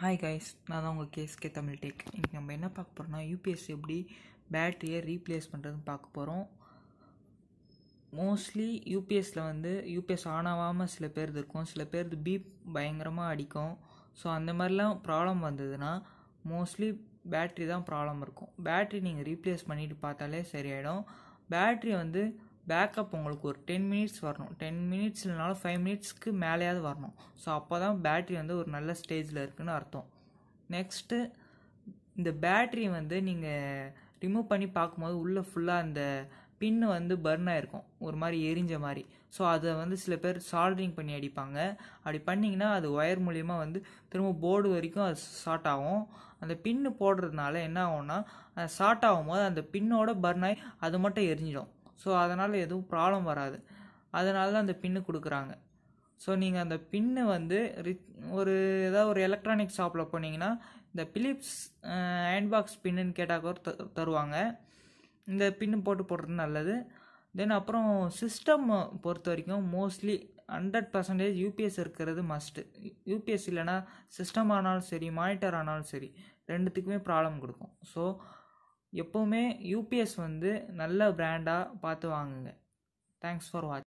hi guys நான் தான் உங்கள் கேஸ்கே தமிழ் டேக் இன்றைக்கி நம்ம என்ன பார்க்க போகிறோம்னா யூபிஎஸ்சி எப்படி பேட்டரியை ரீப்ளேஸ் பண்ணுறதுன்னு பார்க்க போகிறோம் மோஸ்ட்லி யூபிஎஸ்சில் வந்து யூபிஎஸ் ஆன் ஆகாமல் சில பேர் இருக்கும் சில பேர் பீப் பயங்கரமாக அடிக்கும் ஸோ அந்த மாதிரிலாம் ப்ராப்ளம் வந்ததுன்னா மோஸ்ட்லி பேட்ரி தான் ப்ராப்ளம் இருக்கும் பேட்ரி நீங்கள் ரீப்ளேஸ் பண்ணிவிட்டு பார்த்தாலே சரியாயிடும் பேட்ரி வந்து பேக்கப் உங்களுக்கு ஒரு டென் மினிட்ஸ் வரணும் டென் மினிட்ஸ் இல்லைனாலும் ஃபைவ் மினிட்ஸ்க்கு மேலேயாவது வரணும் ஸோ அப்போ தான் பேட்ரி வந்து ஒரு நல்ல ஸ்டேஜில் இருக்குதுன்னு அர்த்தம் நெக்ஸ்ட்டு இந்த பேட்ரி வந்து நீங்கள் ரிமூவ் பண்ணி பார்க்கும்போது உள்ளே ஃபுல்லாக அந்த பின்னு வந்து பர்ன் ஆகிருக்கும் ஒரு மாதிரி எரிஞ்ச மாதிரி ஸோ அதை வந்து சில பேர் சால்ட்ரிங் பண்ணி அடிப்பாங்க அப்படி பண்ணிங்கன்னா அது ஒயர் மூலியமாக வந்து திரும்ப போர்டு வரைக்கும் அது ஷார்ட் ஆகும் அந்த பின்னு போடுறதுனால என்ன ஆகும்னா ஷார்ட் ஆகும்போது அந்த பின்னோட பர்ன் ஆகி அது மட்டும் எரிஞ்சிடும் ஸோ அதனால் எதுவும் ப்ராப்ளம் வராது அதனால தான் அந்த பின்னு கொடுக்குறாங்க ஸோ நீங்கள் அந்த பின்னு வந்து ஒரு ஏதாவது ஒரு எலக்ட்ரானிக் ஷாப்பில் போனீங்கன்னா இந்த பிலிப்ஸ் ஹேண்ட் பாக்ஸ் பின்னுன்னு கேட்டால் கூட த தருவாங்க இந்த பின்னு போட்டு போடுறது நல்லது தென் அப்புறம் சிஸ்டம் பொறுத்த வரைக்கும் மோஸ்ட்லி ஹண்ட்ரட் பர்சன்டேஜ் யூபிஎஸ் இருக்கிறது மஸ்ட்டு யூபிஎஸ் இல்லைனா சிஸ்டம் ஆனாலும் சரி மானிட்டர் ஆனாலும் சரி ரெண்டுத்துக்குமே ப்ராப்ளம் கொடுக்கும் ஸோ எப்போவுமே யூபிஎஸ் வந்து நல்ல பிராண்டாக பார்த்து வாங்குங்க தேங்க்ஸ் ஃபார் வாட்ச்